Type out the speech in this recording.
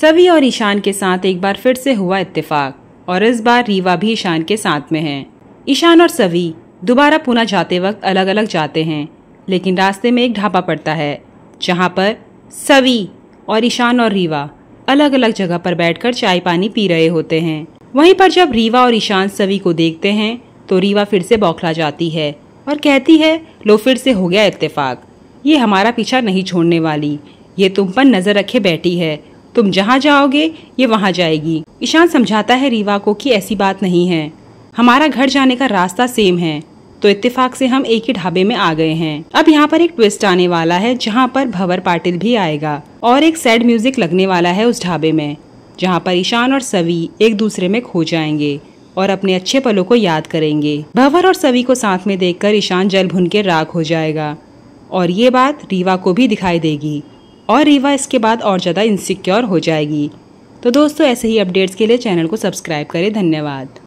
सभी और ईशान के साथ एक बार फिर से हुआ इत्तेफाक और इस बार रीवा भी ईशान के साथ में है ईशान और सवी दोबारा पुनः जाते वक्त अलग अलग जाते हैं लेकिन रास्ते में एक ढाबा पड़ता है जहाँ पर सवी और ईशान और रीवा अलग अलग जगह पर बैठकर चाय पानी पी रहे होते हैं वहीं पर जब रीवा और ईशान सवी को देखते हैं तो रीवा फिर से बौखला जाती है और कहती है लो फिर से हो गया इत्तेफाक ये हमारा पीछा नहीं छोड़ने वाली ये तुम पर नज़र रखे बैठी है तुम जहाँ जाओगे ये वहाँ जाएगी ईशान समझाता है रीवा को कि ऐसी बात नहीं है हमारा घर जाने का रास्ता सेम है तो इत्तेफाक से हम एक ही ढाबे में आ गए हैं अब यहाँ पर एक ट्विस्ट आने वाला है जहाँ पर भवर पाटिल भी आएगा और एक सैड म्यूजिक लगने वाला है उस ढाबे में जहाँ पर ईशान और सवि एक दूसरे में खो जाएंगे और अपने अच्छे पलों को याद करेंगे भवर और सवि को साथ में देखकर ईशान जल भुन के राग हो जाएगा और ये बात रीवा को भी दिखाई देगी और रीवा इसके बाद और ज़्यादा इनसिक्योर हो जाएगी तो दोस्तों ऐसे ही अपडेट्स के लिए चैनल को सब्सक्राइब करें धन्यवाद